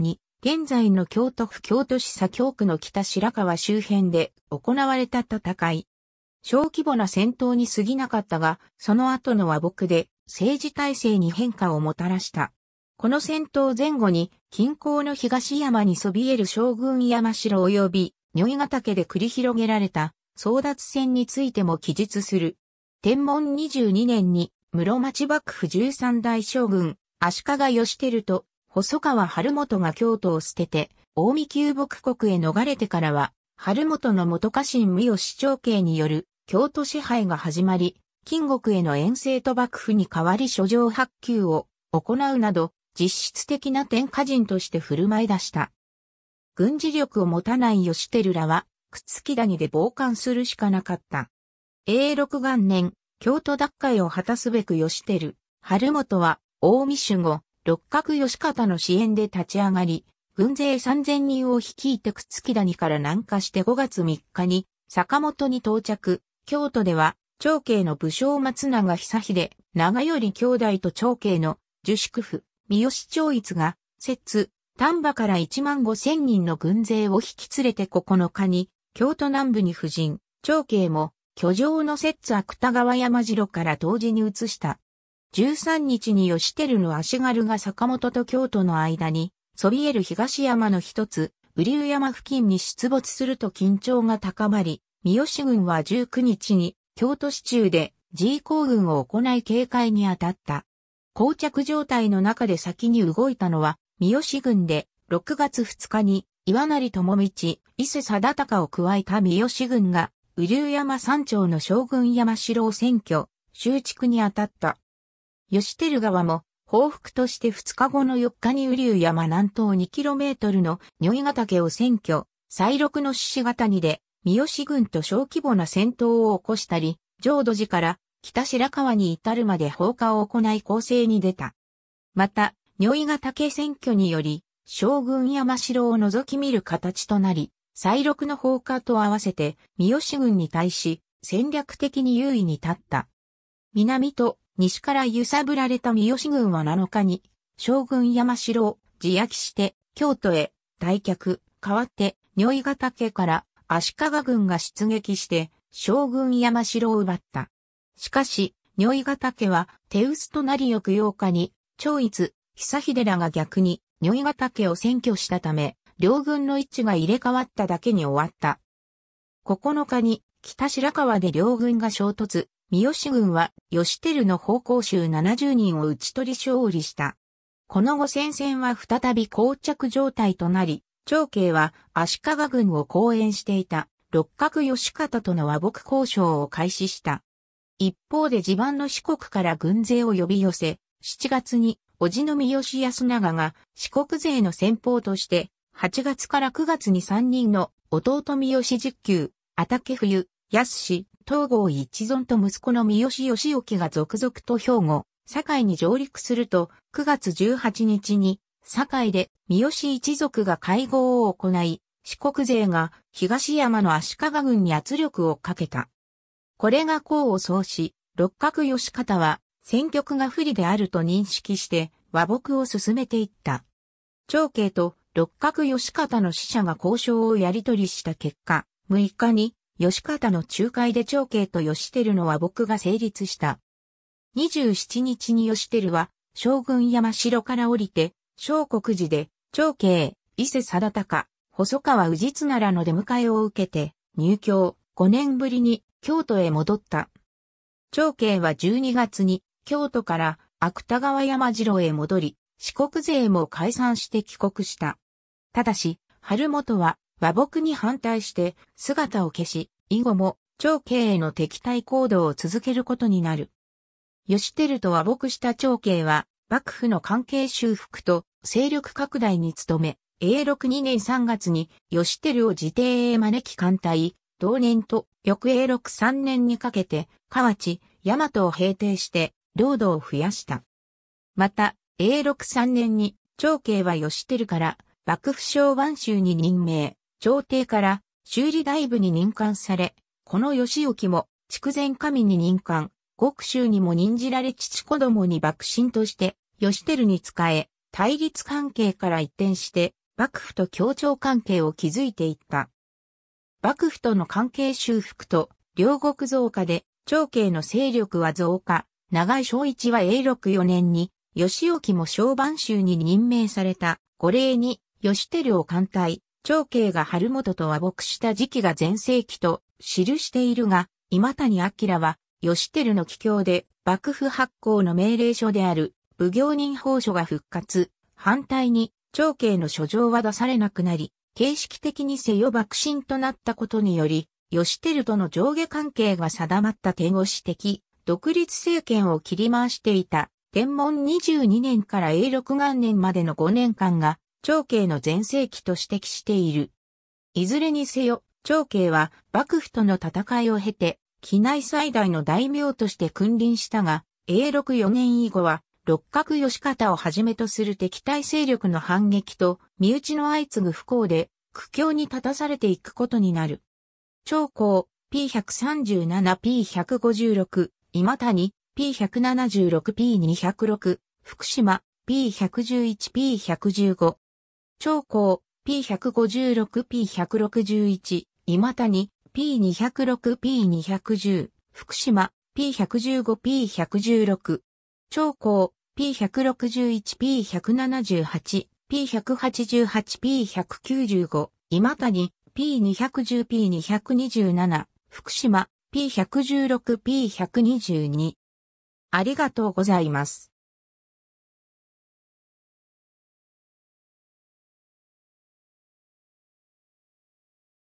に、現在の京都府京都市左京区の北白川周辺で行われた戦い。小規模な戦闘に過ぎなかったが、その後の和睦で政治体制に変化をもたらした。この戦闘前後に、近郊の東山にそびえる将軍山城及び、如意ヶ岳で繰り広げられた争奪戦についても記述する。天文22年に、室町幕府13代将軍、足利義輝と細川春元が京都を捨てて、大見旧木国へ逃れてからは、春元の元家臣三好長慶による京都支配が始まり、金国への遠征と幕府に代わり諸状発給を行うなど、実質的な天下人として振る舞い出した。軍事力を持たない義輝らは、くっつき谷で傍観するしかなかった。永禄元年、京都奪回を果たすべく義輝、春元は、大見守護、六角義方の支援で立ち上がり、軍勢三千人を率いてつ木谷から南下して5月3日に坂本に到着、京都では長慶の武将松永久秀、長頼兄弟と長慶の樹宿府、三好長逸が、摂津、丹波から1万5千人の軍勢を引き連れて9日に、京都南部に布陣、長慶も、居城の摂津芥川山城から同時に移した。13日に吉照の足軽が坂本と京都の間に、そびえる東山の一つ、瓜生山付近に出没すると緊張が高まり、三好軍は19日に、京都市中で G 行軍を行い警戒に当たった。膠着状態の中で先に動いたのは、三好軍で、6月2日に、岩成智道、伊勢貞隆を加えた三好軍が、瓜生山山頂の将軍山城を占拠、修築に当たった。吉照川も報復として2日後の4日に雨竜山南東 2km の如意ヶ岳を占拠、再六の獅子型にで、三好軍と小規模な戦闘を起こしたり、浄土寺から北白川に至るまで放火を行い攻勢に出た。また、如意ヶ岳占拠により、将軍山城を覗き見る形となり、再六の放火と合わせて三好軍に対し戦略的に優位に立った。南と西から揺さぶられた三好軍は7日に、将軍山城を自焼して、京都へ、退却、代わって、如意ヶ岳から足利軍が出撃して、将軍山城を奪った。しかし、如意ヶ岳は、手薄となり翌8日に、長一、久秀らが逆に、如意ヶ岳を占拠したため、両軍の位置が入れ替わっただけに終わった。9日に、北白川で両軍が衝突、三好軍は吉照の方向衆70人を打ち取り勝利した。この後戦線は再び膠着状態となり、長慶は足利軍を講演していた六角義方との和睦交渉を開始した。一方で地盤の四国から軍勢を呼び寄せ、7月に、おじの三好康長が四国勢の先方として、8月から9月に3人の弟三好実級、あたけ冬、安氏、東郷一存と息子の三好義興が続々と兵庫、堺に上陸すると、9月18日に、堺で三好一族が会合を行い、四国勢が東山の足利軍に圧力をかけた。これが功を奏し、六角義方は戦局が不利であると認識して和睦を進めていった。長慶と六角義方の使者が交渉をやり取りした結果、6日に吉方の仲介で長慶と吉照の和睦が成立した。27日に吉照は、将軍山城から降りて、小国寺で、長慶、伊勢貞高、細川氏綱らの出迎えを受けて、入京、5年ぶりに京都へ戻った。長慶は12月に京都から芥川山城へ戻り、四国勢も解散して帰国した。ただし、春元は和睦に反対して姿を消し、以後も、長慶への敵対行動を続けることになる。義輝と和睦した長慶は、幕府の関係修復と勢力拡大に努め、永禄2年3月に義輝を自邸へ招き艦隊、同年と翌永禄3年にかけて、河内、大和を平定して、領土を増やした。また、永禄3年に、長慶は義輝から、幕府省湾州に任命、朝廷から修理大部に任官され、この義興も、筑前神に任官、極州にも任じられ父子供に幕臣として、義輝に仕え、対立関係から一転して、幕府と協調関係を築いていった。幕府との関係修復と、両国増加で、長慶の勢力は増加、長井正一は永禄4年に、義興も小番州に任命された、五礼に、義輝を艦隊、長慶が春元と和睦した時期が前世紀と記しているが、今谷明は、吉照の帰郷で、幕府発行の命令書である、武行人法書が復活、反対に、長慶の書状は出されなくなり、形式的に世よ幕臣となったことにより、吉照との上下関係が定まった点を指摘、独立政権を切り回していた、天文22年から永禄元年までの5年間が、長慶の前世紀と指摘している。いずれにせよ、長慶は幕府との戦いを経て、機内最大の大名として君臨したが、永禄4年以後は、六角義方をはじめとする敵対勢力の反撃と、身内の相次ぐ不幸で、苦境に立たされていくことになる。長江 P137P156、今谷 P176P206、福島 P111P115、長高 P156P161、今谷 P206P210、福島 P115P116、長高 P161P178、P188P195、今谷 P210P227、福島 P116P122。ありがとうございます。